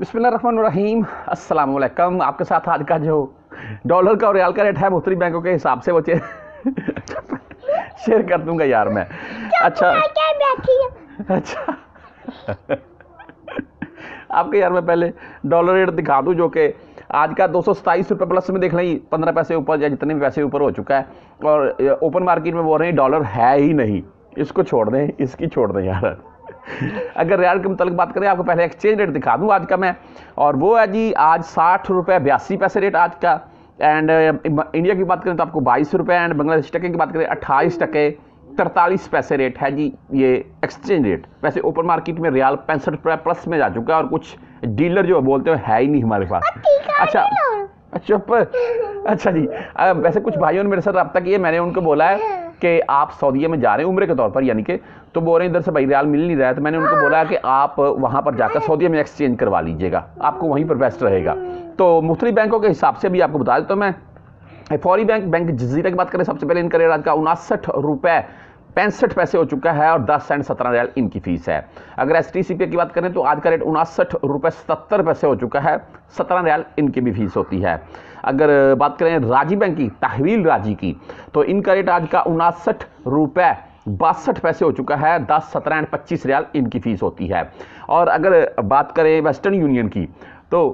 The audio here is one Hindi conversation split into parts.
अस्सलाम असलकम आपके साथ आज का जो डॉलर का और रियाल का रेट है उत्तरी बैंकों के हिसाब से वो शेयर कर दूंगा यार मैं अच्छा अच्छा आपके यार मैं पहले डॉलर रेट दिखा दूँ जो कि आज का दो सौ सताईस रुपये प्लस में देख लें पंद्रह पैसे ऊपर या जितने भी पैसे ऊपर हो चुका है और ओपन मार्केट में बोल रहे हैं डॉलर है ही नहीं इसको छोड़ दें इसकी छोड़ दें यार अगर रियाल के मुतल बात करें आपको पहले एक्सचेंज रेट दिखा दूँ आज का मैं और वो है जी आज साठ रुपये बयासी पैसे रेट आज का एंड इंडिया uh, की बात करें तो आपको बाईस रुपये एंड बांग्लादेश टके की बात करें अट्ठाईस टके तरतालीस पैसे रेट है जी ये एक्सचेंज रेट वैसे ओपन मार्केट में रियाल पैंसठ रुपये प्लस में जा चुका है और कुछ डीलर जो बोलते हो है ही नहीं हमारे पास अच्छा चुप अच्छा, अच्छा जी वैसे कुछ भाइयों ने मेरे साथ रब्ता किया मैंने उनको बोला है कि आप सऊदीया में जा रहे हैं उम्र के तौर पर यानी कि तो बोल रहे हैं इधर से भाई रियाल मिल नहीं रहा है तो मैंने उनको बोला कि आप वहाँ पर जाकर सऊदीया में एक्सचेंज करवा लीजिएगा आपको वहीं पर बेस्ट रहेगा तो मुख्तलि बैंकों के हिसाब से भी आपको बता देता हूँ मैं फौरी बैंक बैंक जजीरा की बात करें सबसे पहले इनका रेट आज का उनासठ रुपये पैंसठ पैसे हो चुका है और दस सेंट सत्रह रियाल इनकी फीस है अगर एस टी सी की बात करें तो आज का रेट उनासठ रुपये सत्तर पैसे हो चुका है सत्रह रियाल इनकी भी फीस होती है अगर बात करें राजी बैंक की तहवील राजी की तो इनका रेट आज का उनासठ रुपये बासठ पैसे हो चुका है दस सत्रह एंड पच्चीस रियाल इनकी फ़ीस होती है और अगर बात करें वेस्टर्न यूनियन की तो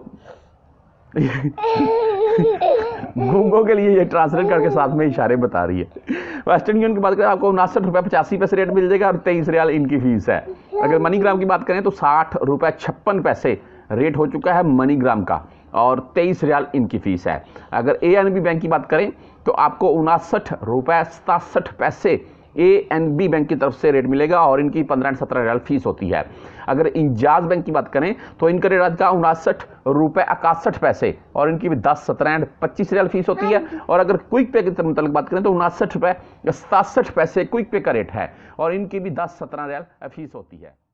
गूंगों के लिए ये ट्रांसलेट करके साथ में इशारे बता रही है वेस्टर्न यूनियन की बात करें आपको उनासठ रुपये पचासी पैसे रेट मिल जाएगा और तेईस रियाल इनकी फीस है अगर मनीग्राम की बात करें तो साठ रुपये छप्पन पैसे रेट हो चुका है मनीग्राम का और तेईस रियाल इनकी फ़ीस है अगर ए बैंक की बात करें तो आपको उनासठ रुपये सतासठ पैसे ए एन बी बैंक की तरफ से रेट मिलेगा और इनकी पंद्रह एंड सत्रह रियाल फीस होती है अगर इंजाज बैंक की बात करें तो इनका रेट आज का उनासठ रुपये इकासठ पैसे और इनकी भी दस सत्रह एंड पच्चीस रियाल फीस होती है और अगर क्विक पे के मतलब बात करें तो उनासठ रुपये सतासठ पैसे क्विक पे का रेट है और इनकी भी दस सत्रह रियाल फीस होती है